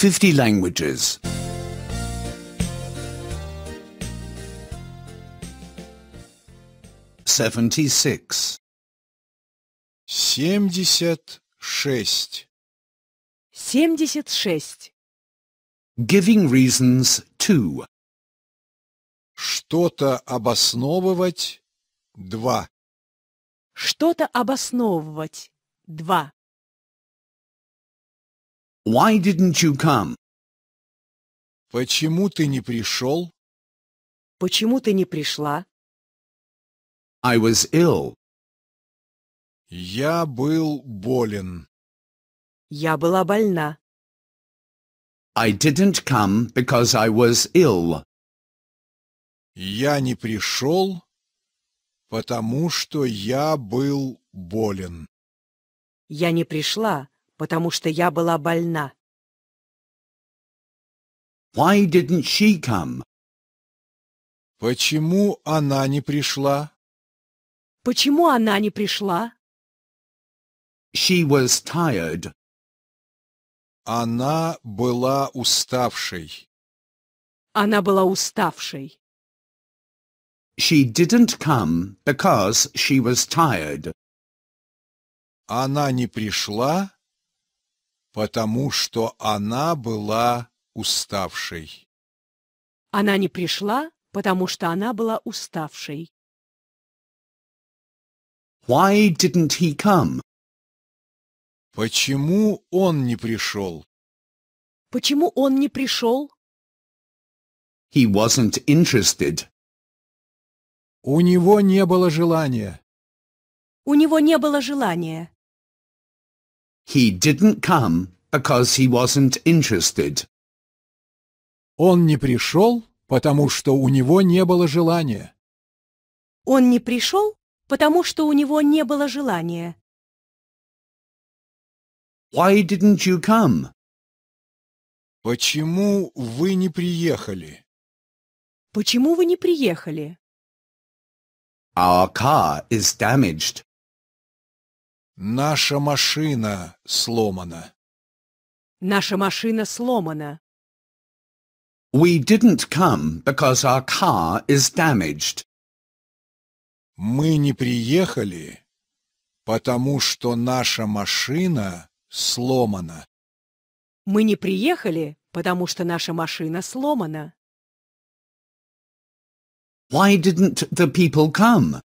50 languages. 76. 76. 76. Giving reasons to. Что-то обосновывать. Два. Что-то обосновывать. Два. Why didn't you come? Почему ты не пришел? Почему ты не пришла? I was ill. Я был болен. Я была больна. I didn't come because I was ill. Я не пришел, потому что я был болен. Я не пришла, потому что я была больна. Why didn't she come? Почему она не пришла? Почему она не пришла? She was tired. Она была уставшей. Она была уставшей. She didn't come because she was tired. Она не пришла, потому что она была уставшей. Она не пришла, потому что она была уставшей. Why didn't he come? Почему он не пришел? Почему он не пришел? He wasn't interested. У него не было желания. У него не было желания. He didn't come because he wasn't interested. Он не пришел, потому что у него не было желания. Он не пришел, потому что у него не было желания. Why didn't you come? Почему вы не приехали? Почему вы не приехали? Our car is damaged. Наша машина сломана. Наша машина сломана. We didn't come because our car is damaged. Мы не приехали, потому что наша машина сломана. Мы не приехали, потому что наша машина сломана. Why didn't the people come?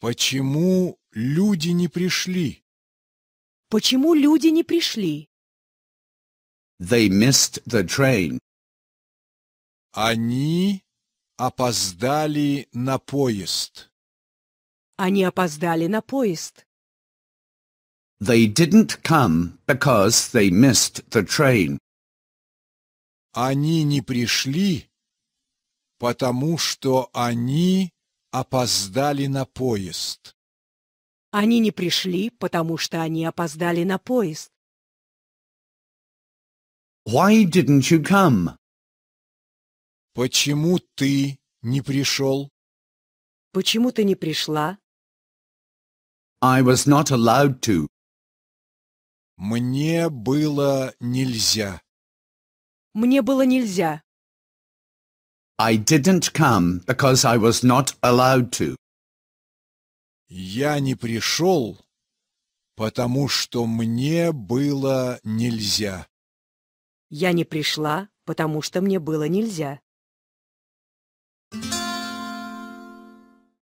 Почему Люди не пришли. Почему люди не пришли? They missed the train. Они опоздали на поезд. Они опоздали на поезд. They didn't come because they missed the train. Они не пришли, потому что они опоздали на поезд. Они не пришли, потому что они опоздали на поезд. Why didn't you come? Почему ты не пришел? Почему ты не пришла? I was not allowed to. Мне было нельзя. Мне было нельзя. I didn't come because I was not allowed to. Я не пришел, потому что мне было нельзя. Я не пришла, потому что мне было нельзя.